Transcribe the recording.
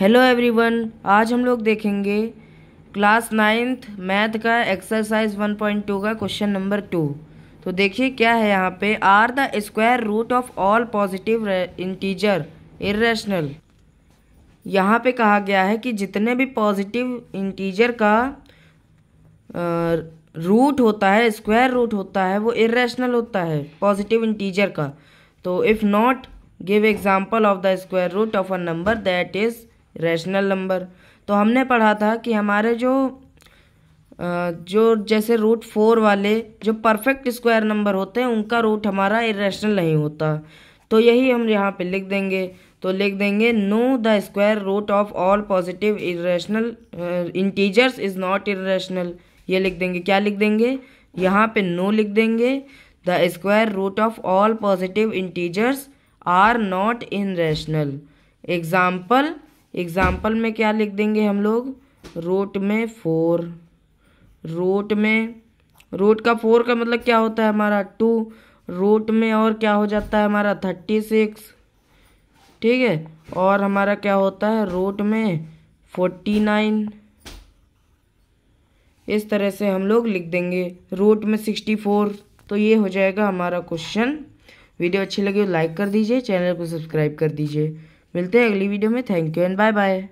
hello everyone आज हम लोग देखेंगे क्लास नाइन्थ मैथ का एक्सरसाइज 1.2 का क्वेश्चन नंबर टू तो देखिए क्या है यहाँ पे are the square root of all positive integer irrational यहाँ पे कहा गया है कि जितने भी पॉजिटिव इंटीजर का रूट होता है स्क्वायर रूट होता है वो इेशनल होता है पॉजिटिव इंटीजर का तो if not give example of the square root of a number that is rational number तो हमने पढ़ा था कि हमारे जो जो जैसे रूट फोर वाले जो परफेक्ट स्क्वायर नंबर होते हैं उनका रूट हमारा इरेशनल नहीं होता तो यही हम यहाँ पे लिख देंगे तो लिख देंगे no the square root of all positive irrational integers is not irrational ये लिख देंगे क्या लिख देंगे यहाँ पे नो लिख देंगे the square root of all positive integers are not rational example example में क्या लिख देंगे हम लोग रोट में फोर रोट में रोट का फोर का मतलब क्या होता है हमारा टू रोट में और क्या हो जाता है हमारा थर्टी सिक्स ठीक है और हमारा क्या होता है रोट में फोर्टी नाइन इस तरह से हम लोग लिख देंगे रोट में सिक्सटी फोर तो ये हो जाएगा हमारा क्वेश्चन वीडियो अच्छी लगी लाइक कर दीजिए चैनल को सब्सक्राइब कर दीजिए मिलते हैं अगली वीडियो में thank you and bye bye